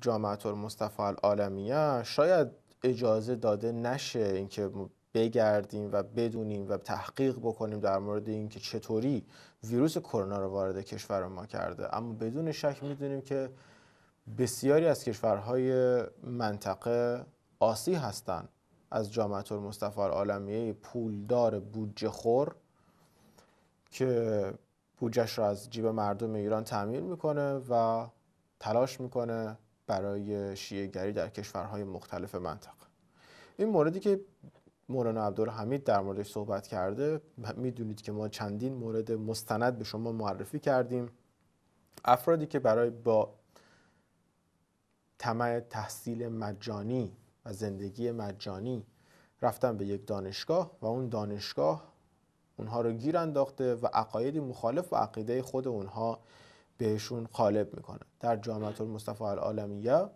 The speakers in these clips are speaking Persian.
جامعه مصطفی العالمیه شاید اجازه داده نشه اینکه بگردیم و بدونیم و تحقیق بکنیم در مورد اینکه چطوری ویروس کرونا رو وارد کشور ما کرده اما بدون شک میدونیم که بسیاری از کشورهای منطقه آسی هستند از جامعه مصطفی العالمیه پولدار بودجه خور که بودجهش رو از جیب مردم ایران تعمیر میکنه و تلاش میکنه برای گری در کشورهای مختلف منطقه این موردی که مولانا عبدالحمید در موردش صحبت کرده میدونید که ما چندین مورد مستند به شما معرفی کردیم افرادی که برای با طمع تحصیل مجانی و زندگی مجانی رفتن به یک دانشگاه و اون دانشگاه اونها رو گیر انداخته و عقایدی مخالف و عقیده خود اونها بهشون قالب میکنه در جامعه المصطفی العالمیه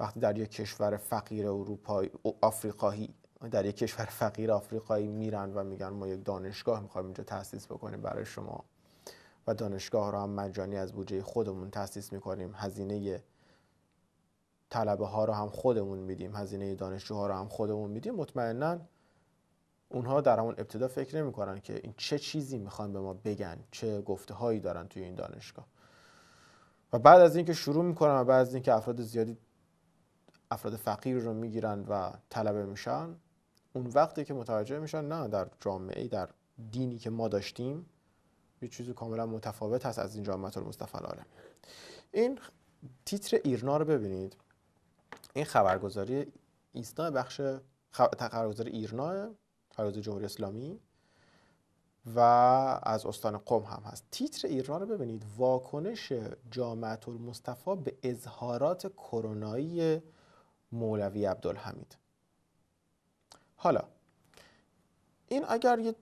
وقتی در یک کشور فقیر اروپایی آفریقایی در یک کشور فقیر آفریقایی میرن و میگن ما یک دانشگاه میخوایم اینجا تاسیس بکنیم برای شما و دانشگاه رو هم مجانی از بودجه خودمون تاسیس میکنیم هزینه طلبه ها رو هم خودمون میدیم هزینه دانشجوها رو هم خودمون میدیم مطمئنا اونها در همون ابتدا فکر نمیکنن که این چه چیزی میخوان به ما بگن چه گفته هایی دارن توی این دانشگاه و بعد از اینکه شروع میکنن و بعد از اینکه افراد زیادی افراد فقیر رو میگیرن و طلبه میشن اون وقتی که متوجه میشن نه در جامعه در دینی که ما داشتیم یه چیزی کاملا متفاوت هست از این جامعه المصطفی این تیتر ایرنا رو ببینید این خبرگزاری ایستا بخش خبرگزاری ایرنا خبرگزاری جمهوری اسلامی و از استان قم هم هست تیتر ایران رو ببینید واکنش جامعت المصطفی به اظهارات کرونایی مولوی عبدالحمید حالا این اگر یه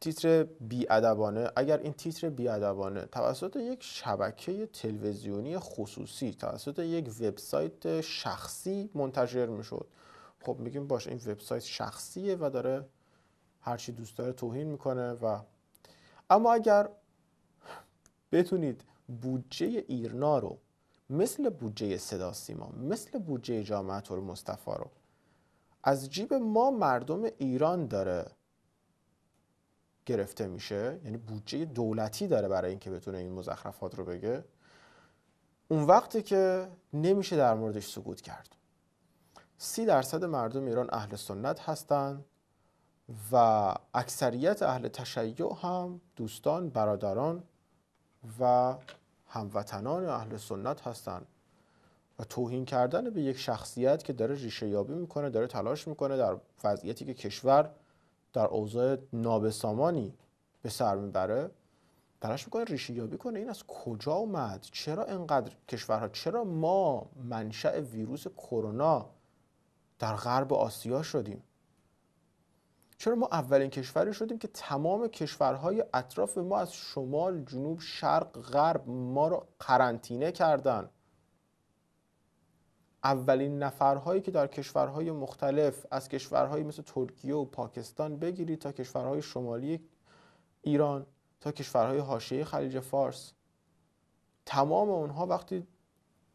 تیتر بیادبانه اگر این تیتر بیادبانه توسط یک شبکه تلویزیونی خصوصی توسط یک وبسایت شخصی منتشر میشد خب میگیم باشه این وبسایت شخصیه و داره هر چی دوست داره توهین میکنه و اما اگر بتونید بودجه ایرنا رو مثل بودجه صدا سیما مثل بودجه جامعه مصطفی رو از جیب ما مردم ایران داره گرفته میشه یعنی بودجه دولتی داره برای اینکه بتونه این مزخرفات رو بگه اون وقتی که نمیشه در موردش سکوت کرد سی درصد مردم ایران اهل سنت هستند و اکثریت اهل تشیع هم دوستان برادران و هموطنان اهل سنت هستند و توهین کردن به یک شخصیت که داره ریشه یابی میکنه داره تلاش میکنه در وضعیتی که کشور در اوضاع نابسامانی به سر میبره تلاش میکنه ریشه یابی کنه این از کجا اومد چرا انقدر کشورها چرا ما منشأ ویروس کرونا در غرب آسیا شدیم چرا ما اولین کشوری شدیم که تمام کشورهای اطراف ما از شمال جنوب شرق غرب ما رو قرنطینه کردن اولین نفرهایی که در کشورهای مختلف از کشورهایی مثل ترکیه و پاکستان بگیرید تا کشورهای شمالی ایران تا کشورهای حاشیه خلیج فارس تمام اونها وقتی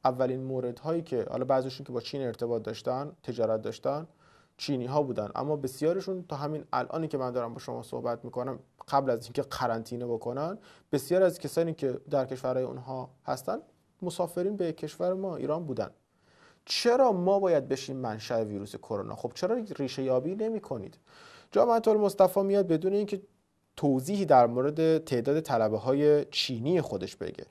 اولین موردهایی که حالا بعضیشون که با چین ارتباط داشتن تجارت داشتن چینی ها بودن اما بسیارشون تا همین الانی که من دارم با شما صحبت میکنم قبل از اینکه قرنطینه بکنن بسیار از کسانی که در کشورهای اونها هستن مسافرین به کشور ما ایران بودن چرا ما باید بشیم منشأ ویروس کرونا خب چرا ریشه یابی نمی کنید جامعه مصطفی میاد بدون اینکه توضیحی در مورد تعداد طلبه های چینی خودش بگه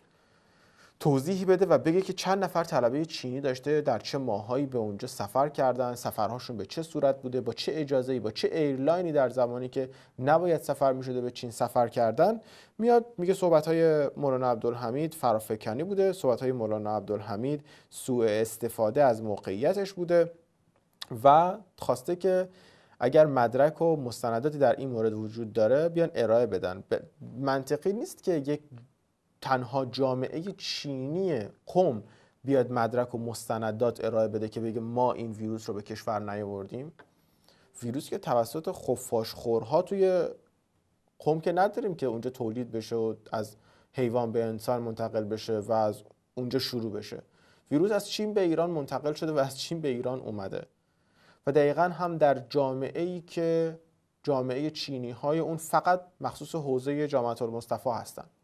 توضیحی بده و بگه که چند نفر طلبه چینی داشته در چه ماهایی به اونجا سفر کردن سفرهاشون به چه صورت بوده با چه ای با چه ایرلاینی در زمانی که نباید سفر میشده به چین سفر کردن میاد میگه صحبت‌های مولانا عبدالحمید فرافکنی بوده صحبت‌های مولانا عبدالحمید سوء استفاده از موقعیتش بوده و خواسته که اگر مدرک و مستنداتی در این مورد وجود داره بیان ارائه بدن منطقی نیست که یک تنها جامعه چینی قوم بیاد مدرک و مستندات ارائه بده که بگه ما این ویروس رو به کشور نیاوردیم ویروس که توسط خفاش خورها توی قوم که نداریم که اونجا تولید بشه و از حیوان به انسان منتقل بشه و از اونجا شروع بشه ویروس از چین به ایران منتقل شده و از چین به ایران اومده و دقیقا هم در جامعه ای که جامعه چینی های اون فقط مخصوص حوزه جامعه المصطفی هستند